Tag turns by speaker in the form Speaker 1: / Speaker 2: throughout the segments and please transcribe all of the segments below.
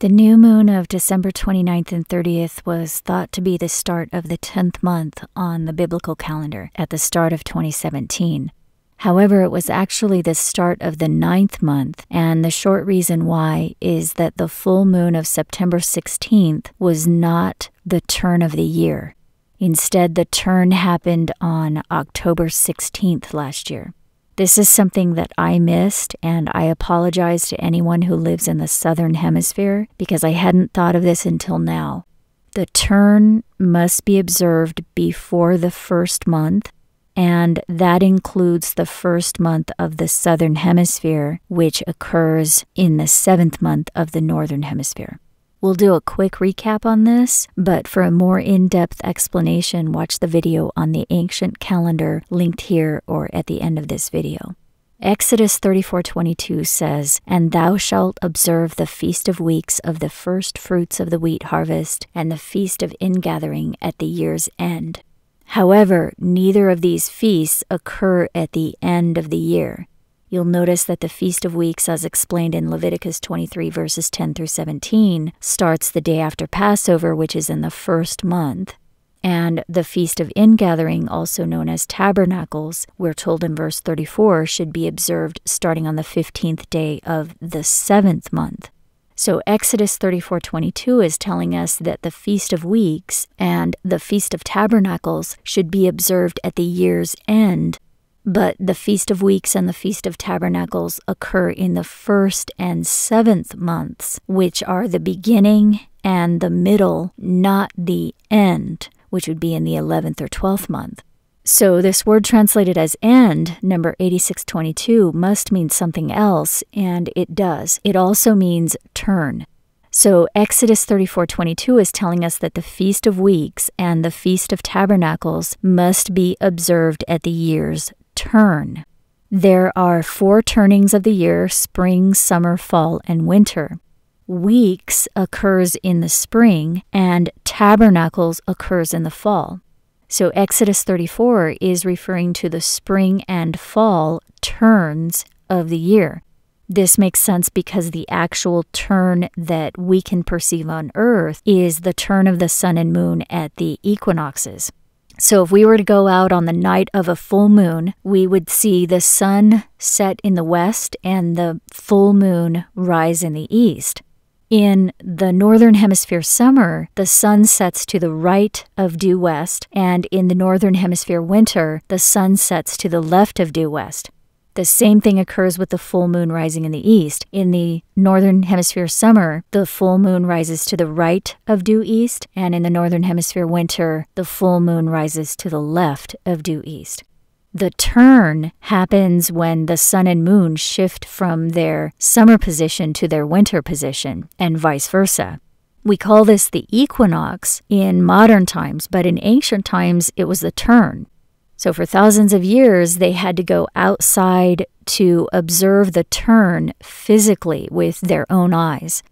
Speaker 1: The new moon of December 29th and 30th was thought to be the start of the 10th month on the biblical calendar at the start of 2017. However, it was actually the start of the 9th month, and the short reason why is that the full moon of September 16th was not the turn of the year. Instead, the turn happened on October 16th last year. This is something that I missed, and I apologize to anyone who lives in the Southern Hemisphere because I hadn't thought of this until now. The turn must be observed before the first month, and that includes the first month of the Southern Hemisphere, which occurs in the seventh month of the Northern Hemisphere. We'll do a quick recap on this, but for a more in-depth explanation, watch the video on the ancient calendar linked here or at the end of this video. Exodus 34:22 says, "And thou shalt observe the feast of weeks of the first fruits of the wheat harvest and the feast of ingathering at the year's end." However, neither of these feasts occur at the end of the year. You'll notice that the Feast of Weeks, as explained in Leviticus 23, verses 10 through 17, starts the day after Passover, which is in the first month. And the Feast of Ingathering, also known as Tabernacles, we're told in verse 34, should be observed starting on the 15th day of the seventh month. So Exodus 34:22 is telling us that the Feast of Weeks and the Feast of Tabernacles should be observed at the year's end but the Feast of Weeks and the Feast of Tabernacles occur in the first and seventh months, which are the beginning and the middle, not the end, which would be in the 11th or 12th month. So, this word translated as end, number 8622, must mean something else, and it does. It also means turn. So, Exodus 34:22 is telling us that the Feast of Weeks and the Feast of Tabernacles must be observed at the year's turn. There are four turnings of the year spring, summer, fall, and winter. Weeks occurs in the spring, and tabernacles occurs in the fall. So Exodus 34 is referring to the spring and fall turns of the year. This makes sense because the actual turn that we can perceive on Earth is the turn of the sun and moon at the equinoxes. So, if we were to go out on the night of a full moon, we would see the sun set in the west and the full moon rise in the east. In the northern hemisphere summer, the sun sets to the right of due west, and in the northern hemisphere winter, the sun sets to the left of due west. The same thing occurs with the full moon rising in the east. In the northern hemisphere summer, the full moon rises to the right of due east, and in the northern hemisphere winter, the full moon rises to the left of due east. The turn happens when the sun and moon shift from their summer position to their winter position, and vice versa. We call this the equinox in modern times, but in ancient times it was the turn. So, for thousands of years, they had to go outside to observe the turn physically with their own eyes.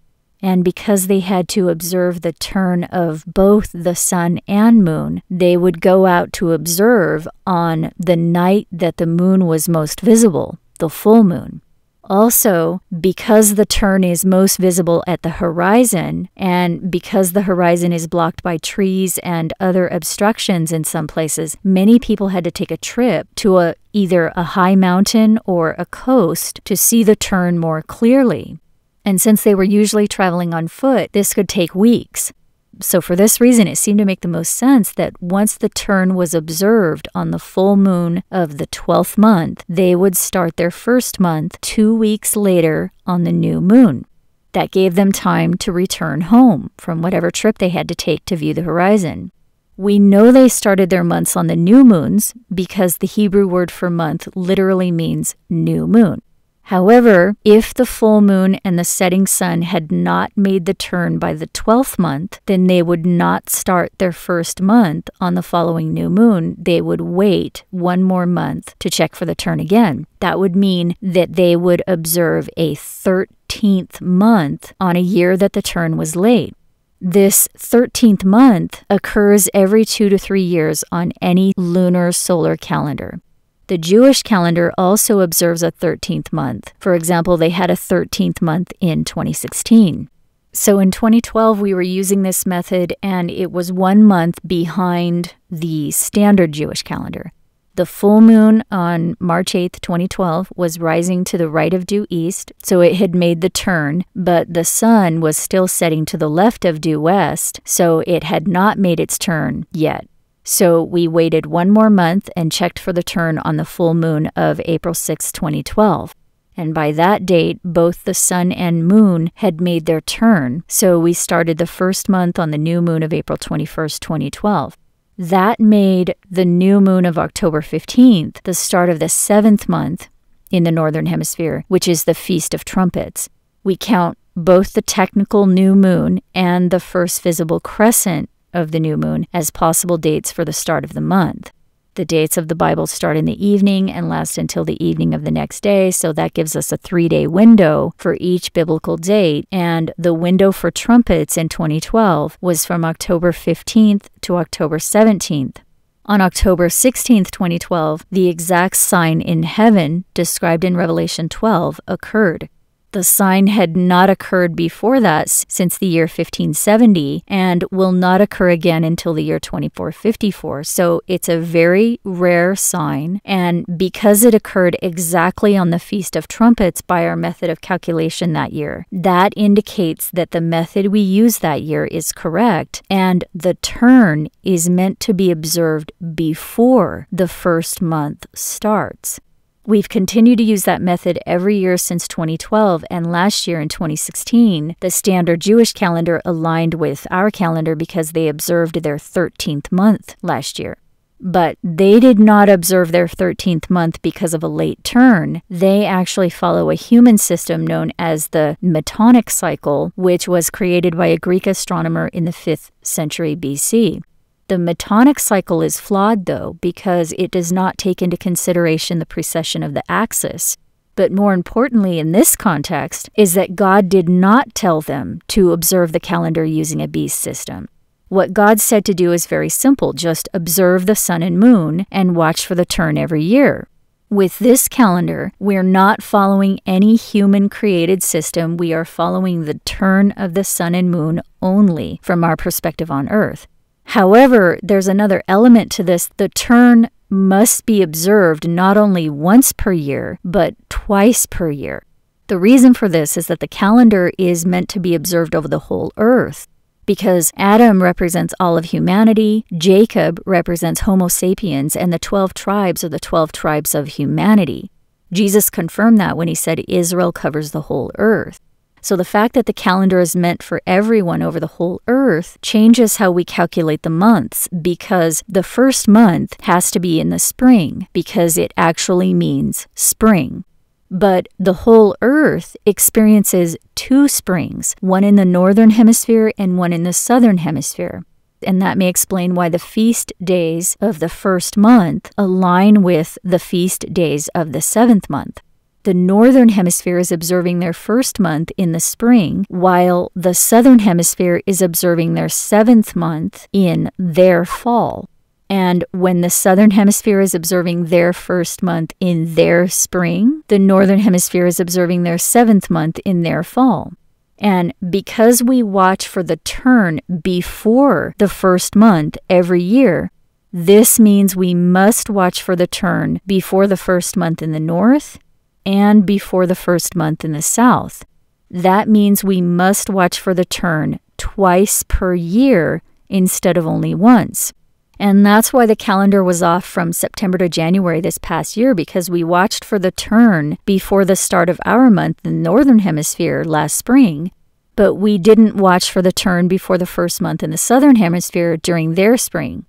Speaker 1: And because they had to observe the turn of both the sun and moon, they would go out to observe on the night that the moon was most visible, the full moon. Also, because the turn is most visible at the horizon, and because the horizon is blocked by trees and other obstructions in some places, many people had to take a trip to a, either a high mountain or a coast to see the turn more clearly. And since they were usually traveling on foot, this could take weeks. So, for this reason, it seemed to make the most sense that once the turn was observed on the full moon of the 12th month, they would start their first month two weeks later on the new moon. That gave them time to return home from whatever trip they had to take to view the horizon. We know they started their months on the new moons because the Hebrew word for month literally means new moon. However, if the full moon and the setting sun had not made the turn by the 12th month, then they would not start their first month on the following new moon. They would wait one more month to check for the turn again. That would mean that they would observe a 13th month on a year that the turn was late. This 13th month occurs every two to three years on any lunar solar calendar. The Jewish calendar also observes a 13th month. For example, they had a 13th month in 2016. So in 2012, we were using this method, and it was one month behind the standard Jewish calendar. The full moon on March 8th, 2012, was rising to the right of due east, so it had made the turn, but the sun was still setting to the left of due west, so it had not made its turn yet. So we waited one more month and checked for the turn on the full moon of April 6, 2012. And by that date, both the sun and moon had made their turn. So we started the first month on the new moon of April 21, 2012. That made the new moon of October 15th the start of the seventh month in the Northern Hemisphere, which is the Feast of Trumpets. We count both the technical new moon and the first visible crescent of the new moon as possible dates for the start of the month. The dates of the Bible start in the evening and last until the evening of the next day, so that gives us a three day window for each biblical date. And the window for trumpets in 2012 was from October 15th to October 17th. On October 16th, 2012, the exact sign in heaven described in Revelation 12 occurred. The sign had not occurred before that since the year 1570 and will not occur again until the year 2454. So it's a very rare sign. And because it occurred exactly on the Feast of Trumpets by our method of calculation that year, that indicates that the method we used that year is correct and the turn is meant to be observed before the first month starts. We've continued to use that method every year since 2012, and last year in 2016, the standard Jewish calendar aligned with our calendar because they observed their 13th month last year. But they did not observe their 13th month because of a late turn. They actually follow a human system known as the Metonic cycle, which was created by a Greek astronomer in the 5th century BC. The metonic cycle is flawed, though, because it does not take into consideration the precession of the axis. But more importantly, in this context, is that God did not tell them to observe the calendar using a beast system. What God said to do is very simple just observe the sun and moon and watch for the turn every year. With this calendar, we're not following any human created system. We are following the turn of the sun and moon only from our perspective on Earth. However, there's another element to this. The turn must be observed not only once per year, but twice per year. The reason for this is that the calendar is meant to be observed over the whole earth. Because Adam represents all of humanity, Jacob represents Homo sapiens, and the 12 tribes are the 12 tribes of humanity. Jesus confirmed that when he said Israel covers the whole earth. So the fact that the calendar is meant for everyone over the whole earth changes how we calculate the months because the first month has to be in the spring because it actually means spring. But the whole Earth experiences two springs, one in the northern hemisphere and one in the southern hemisphere and that may explain why the feast days of the first month align with the feast days of the seventh month. The northern hemisphere is observing their first month in the spring, while the southern hemisphere is observing their seventh month in their fall. And when the southern hemisphere is observing their first month in their spring, the northern hemisphere is observing their seventh month in their fall. And because we watch for the turn before the first month every year, this means we must watch for the turn before the first month in the north and before the first month in the South. That means we must watch for the turn twice per year instead of only once. And that's why the calendar was off from September to January this past year because we watched for the turn before the start of our month in the Northern Hemisphere last spring, but we didn't watch for the turn before the first month in the Southern Hemisphere during their spring.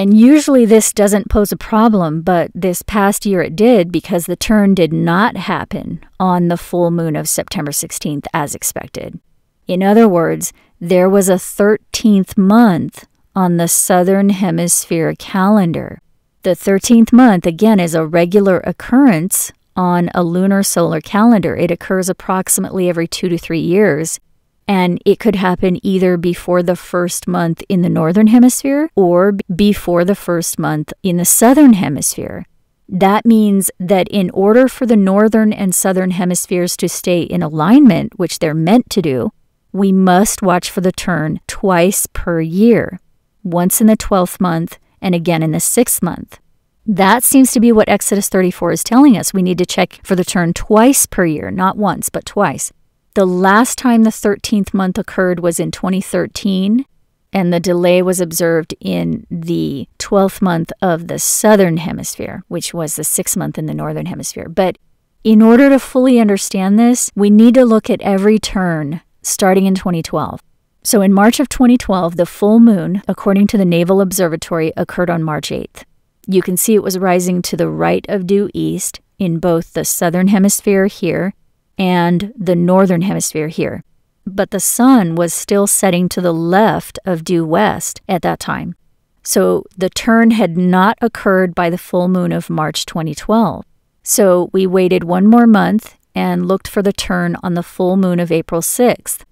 Speaker 1: And usually this doesn't pose a problem, but this past year it did because the turn did not happen on the full moon of September 16th as expected. In other words, there was a 13th month on the Southern Hemisphere calendar. The 13th month, again, is a regular occurrence on a lunar solar calendar. It occurs approximately every two to three years. And it could happen either before the first month in the Northern Hemisphere or before the first month in the Southern Hemisphere. That means that in order for the Northern and Southern Hemispheres to stay in alignment, which they're meant to do, we must watch for the turn twice per year, once in the 12th month and again in the 6th month. That seems to be what Exodus 34 is telling us. We need to check for the turn twice per year, not once, but twice. The last time the 13th month occurred was in 2013, and the delay was observed in the 12th month of the southern hemisphere, which was the sixth month in the northern hemisphere. But in order to fully understand this, we need to look at every turn starting in 2012. So in March of 2012, the full moon, according to the Naval Observatory, occurred on March 8th. You can see it was rising to the right of due east in both the southern hemisphere here and the northern hemisphere here. But the sun was still setting to the left of due west at that time. So the turn had not occurred by the full moon of March 2012. So we waited one more month and looked for the turn on the full moon of April 6th.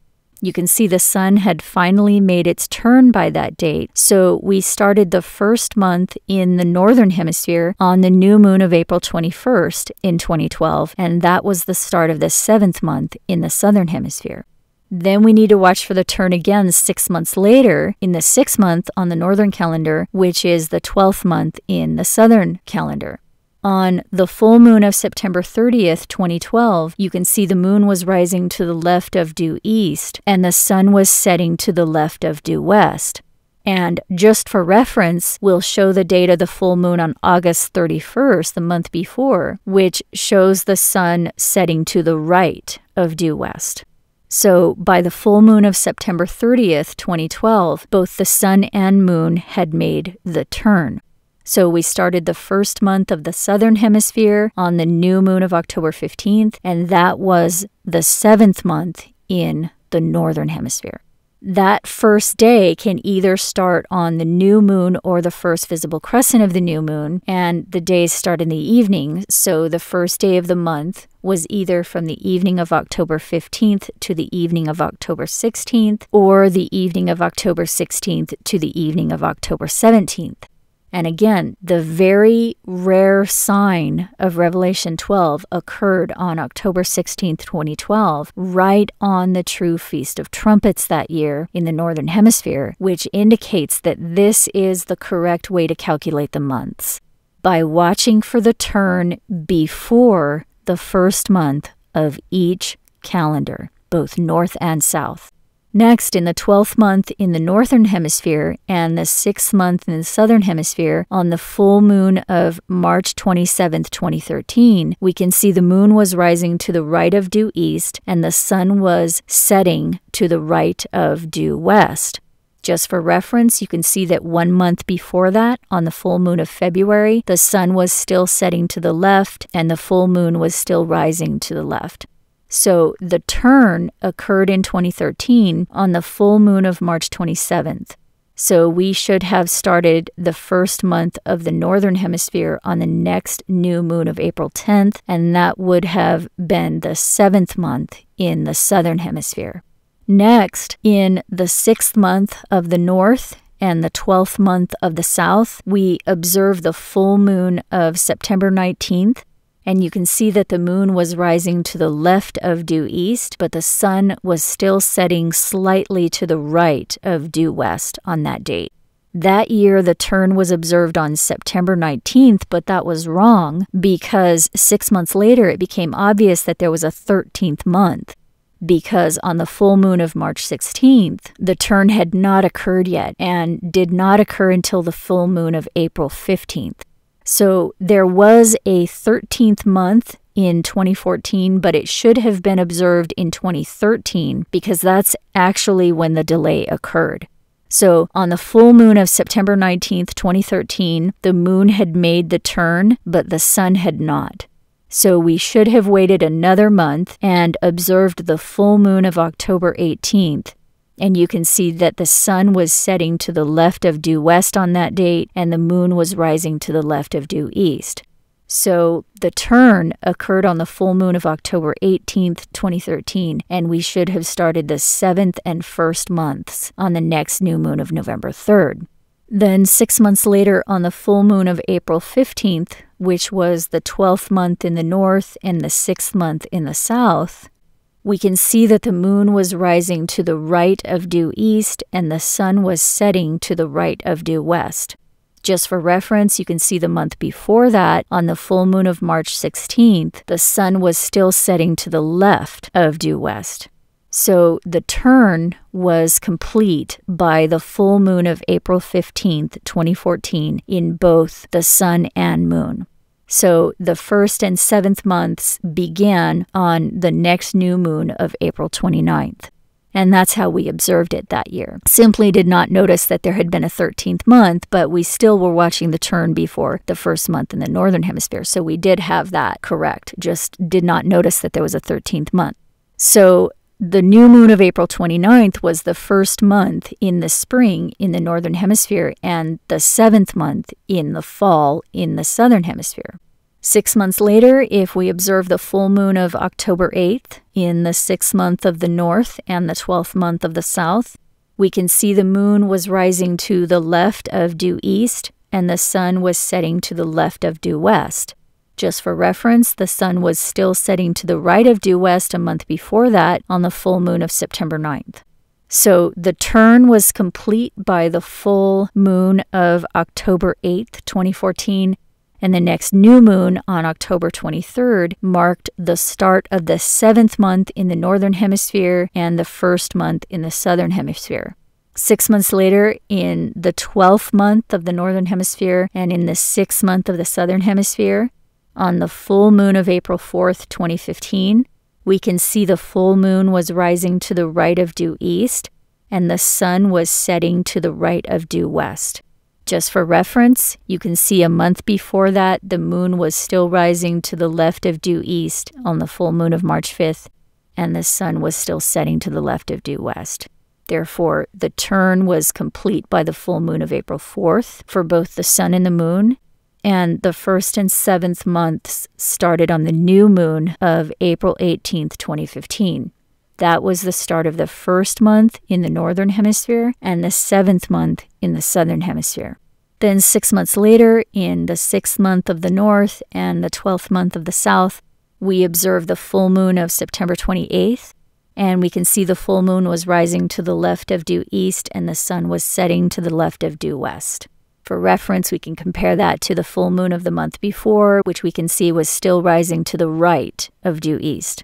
Speaker 1: You can see the sun had finally made its turn by that date, so we started the first month in the northern hemisphere on the new moon of April 21st in 2012, and that was the start of the seventh month in the southern hemisphere. Then we need to watch for the turn again six months later in the sixth month on the northern calendar, which is the 12th month in the southern calendar on the full moon of September 30th, 2012, you can see the moon was rising to the left of due east and the sun was setting to the left of due west. And just for reference, we'll show the date of the full moon on August 31st, the month before, which shows the sun setting to the right of due west. So, by the full moon of September 30th, 2012, both the sun and moon had made the turn. So we started the first month of the Southern Hemisphere on the new moon of October 15th, and that was the seventh month in the Northern Hemisphere. That first day can either start on the new moon or the first visible crescent of the new moon, and the days start in the evening. So the first day of the month was either from the evening of October 15th to the evening of October 16th, or the evening of October 16th to the evening of October 17th. And again, the very rare sign of Revelation 12 occurred on October 16, 2012, right on the true Feast of Trumpets that year in the Northern Hemisphere, which indicates that this is the correct way to calculate the months by watching for the turn before the first month of each calendar, both north and south. Next, in the 12th month in the northern hemisphere and the 6th month in the southern hemisphere, on the full moon of March 27, 2013, we can see the moon was rising to the right of due east and the sun was setting to the right of due west. Just for reference, you can see that one month before that, on the full moon of February, the sun was still setting to the left and the full moon was still rising to the left. So the turn occurred in 2013 on the full moon of March 27th. So we should have started the first month of the northern hemisphere on the next new moon of April 10th, and that would have been the seventh month in the southern hemisphere. Next, in the sixth month of the north and the 12th month of the south, we observe the full moon of September 19th and you can see that the moon was rising to the left of due east, but the sun was still setting slightly to the right of due west on that date. That year, the turn was observed on September 19th, but that was wrong because six months later it became obvious that there was a 13th month because on the full moon of March 16th, the turn had not occurred yet and did not occur until the full moon of April 15th. So there was a 13th month in 2014, but it should have been observed in 2013 because that's actually when the delay occurred. So, on the full moon of September 19th, 2013, the moon had made the turn, but the sun had not. So, we should have waited another month and observed the full moon of October 18th, and you can see that the sun was setting to the left of due west on that date, and the moon was rising to the left of due east. So the turn occurred on the full moon of October 18th, 2013, and we should have started the seventh and first months on the next new moon of November 3rd. Then, six months later, on the full moon of April 15th, which was the 12th month in the north and the sixth month in the south, we can see that the moon was rising to the right of due east and the sun was setting to the right of due west. Just for reference, you can see the month before that, on the full moon of March 16th, the sun was still setting to the left of due west. So the turn was complete by the full moon of April 15th, 2014, in both the sun and moon. So the first and seventh months began on the next new moon of April 29th. And that's how we observed it that year. Simply did not notice that there had been a 13th month, but we still were watching the turn before the first month in the Northern Hemisphere. So we did have that correct, just did not notice that there was a 13th month. So the new moon of April 29th was the first month in the spring in the northern hemisphere and the seventh month in the fall in the southern hemisphere. Six months later, if we observe the full moon of October 8th in the sixth month of the north and the 12th month of the south, we can see the moon was rising to the left of due east and the sun was setting to the left of due west. Just for reference, the sun was still setting to the right of due west a month before that on the full moon of September 9th. So the turn was complete by the full moon of October 8th, 2014, and the next new moon on October 23rd marked the start of the seventh month in the Northern Hemisphere and the first month in the Southern Hemisphere. Six months later, in the 12th month of the Northern Hemisphere and in the sixth month of the Southern Hemisphere, on the full moon of April 4th, 2015, we can see the full moon was rising to the right of due east and the sun was setting to the right of due west. Just for reference, you can see a month before that the moon was still rising to the left of due east on the full moon of March 5th, and the sun was still setting to the left of due west. Therefore, the turn was complete by the full moon of April 4th for both the sun and the moon, and the first and seventh months started on the new moon of April 18th, 2015. That was the start of the first month in the northern hemisphere and the seventh month in the southern hemisphere. Then, six months later, in the sixth month of the north and the 12th month of the south, we observed the full moon of September 28th, and we can see the full moon was rising to the left of due east and the sun was setting to the left of due west. For reference, we can compare that to the full moon of the month before, which we can see was still rising to the right of due east,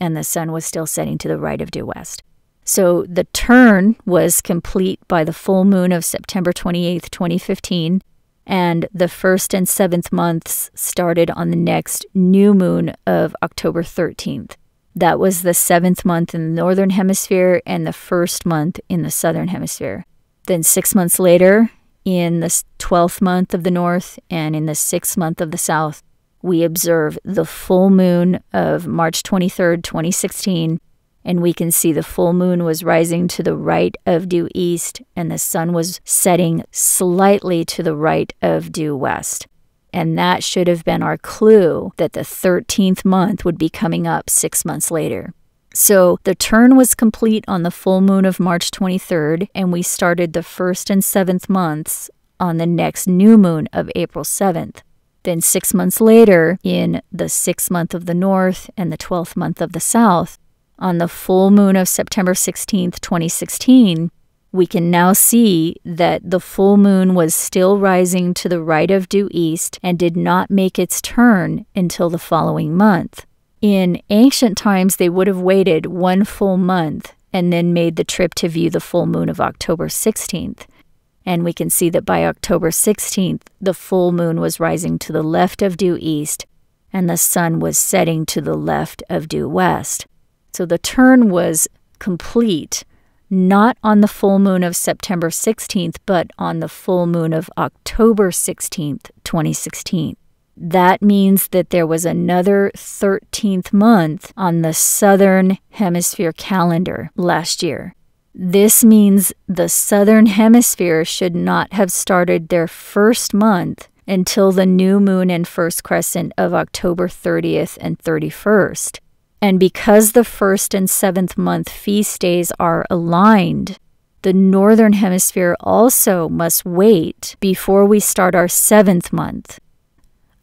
Speaker 1: and the sun was still setting to the right of due west. So the turn was complete by the full moon of September 28th, 2015, and the first and seventh months started on the next new moon of October 13th. That was the seventh month in the northern hemisphere and the first month in the southern hemisphere. Then six months later, in the 12th month of the north and in the 6th month of the south, we observe the full moon of March 23rd, 2016, and we can see the full moon was rising to the right of due east and the sun was setting slightly to the right of due west. And that should have been our clue that the 13th month would be coming up six months later. So the turn was complete on the full moon of March 23rd, and we started the first and seventh months on the next new moon of April 7th. Then, six months later, in the sixth month of the north and the 12th month of the south, on the full moon of September 16th, 2016, we can now see that the full moon was still rising to the right of due east and did not make its turn until the following month. In ancient times, they would have waited one full month and then made the trip to view the full moon of October 16th. And we can see that by October 16th, the full moon was rising to the left of due east and the sun was setting to the left of due west. So the turn was complete, not on the full moon of September 16th, but on the full moon of October 16th, 2016. That means that there was another 13th month on the Southern Hemisphere calendar last year. This means the Southern Hemisphere should not have started their first month until the new moon and first crescent of October 30th and 31st. And because the first and seventh month feast days are aligned, the Northern Hemisphere also must wait before we start our seventh month.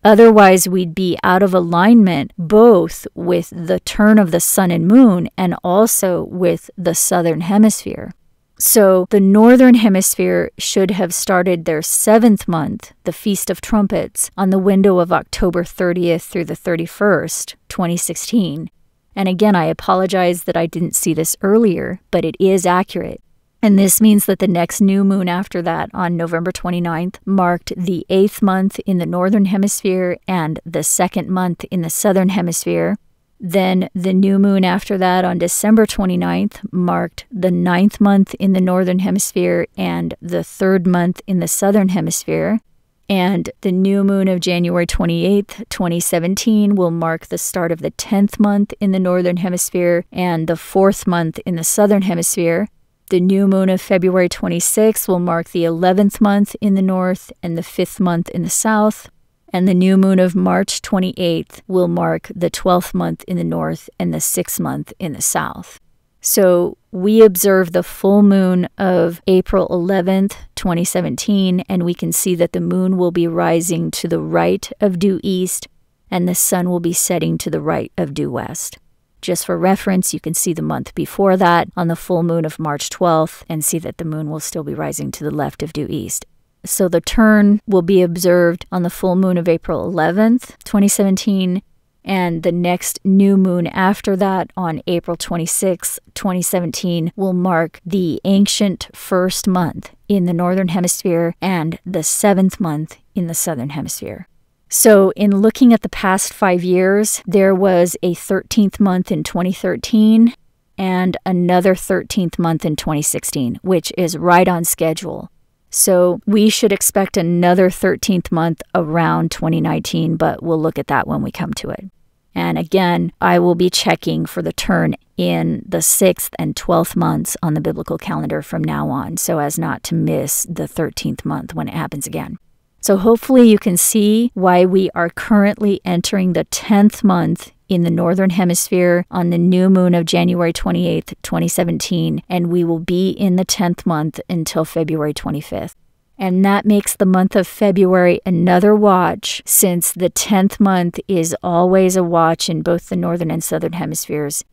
Speaker 1: Otherwise, we'd be out of alignment both with the turn of the sun and moon and also with the southern hemisphere. So, the northern hemisphere should have started their seventh month, the Feast of Trumpets, on the window of October 30th through the 31st, 2016. And again, I apologize that I didn't see this earlier, but it is accurate. And this means that the next new moon after that, on November 29th, marked the eighth month in the Northern Hemisphere and the second month in the Southern Hemisphere. Then the new moon after that, on December 29th, marked the ninth month in the Northern Hemisphere and the third month in the Southern Hemisphere. And the new moon of January 28th, 2017, will mark the start of the 10th month in the Northern Hemisphere and the fourth month in the Southern Hemisphere. The new moon of February 26 will mark the 11th month in the north and the 5th month in the south. And the new moon of March 28th will mark the 12th month in the north and the 6th month in the south. So we observe the full moon of April 11th, 2017, and we can see that the moon will be rising to the right of due east and the sun will be setting to the right of due west. Just for reference, you can see the month before that on the full moon of March 12th and see that the moon will still be rising to the left of due east. So the turn will be observed on the full moon of April 11th, 2017, and the next new moon after that on April 26, 2017, will mark the ancient first month in the Northern Hemisphere and the seventh month in the Southern Hemisphere. So, in looking at the past five years, there was a 13th month in 2013 and another 13th month in 2016, which is right on schedule. So, we should expect another 13th month around 2019, but we'll look at that when we come to it. And again, I will be checking for the turn in the sixth and 12th months on the biblical calendar from now on so as not to miss the 13th month when it happens again. So hopefully you can see why we are currently entering the 10th month in the Northern Hemisphere on the new moon of January 28th, 2017, and we will be in the 10th month until February 25th. And that makes the month of February another watch, since the 10th month is always a watch in both the Northern and Southern Hemispheres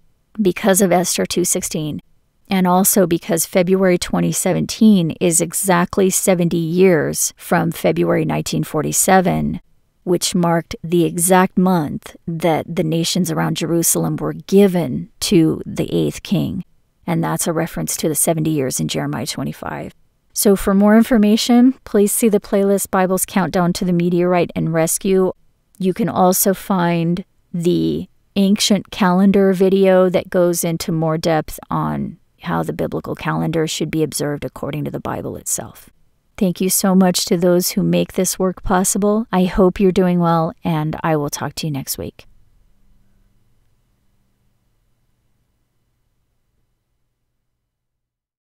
Speaker 1: because of Esther 216 and also because February 2017 is exactly 70 years from February 1947, which marked the exact month that the nations around Jerusalem were given to the eighth king. And that's a reference to the 70 years in Jeremiah 25. So, for more information, please see the playlist Bible's Countdown to the Meteorite and Rescue. You can also find the ancient calendar video that goes into more depth on how the biblical calendar should be observed according to the Bible itself. Thank you so much to those who make this work possible. I hope you're doing well, and I will talk to you next week.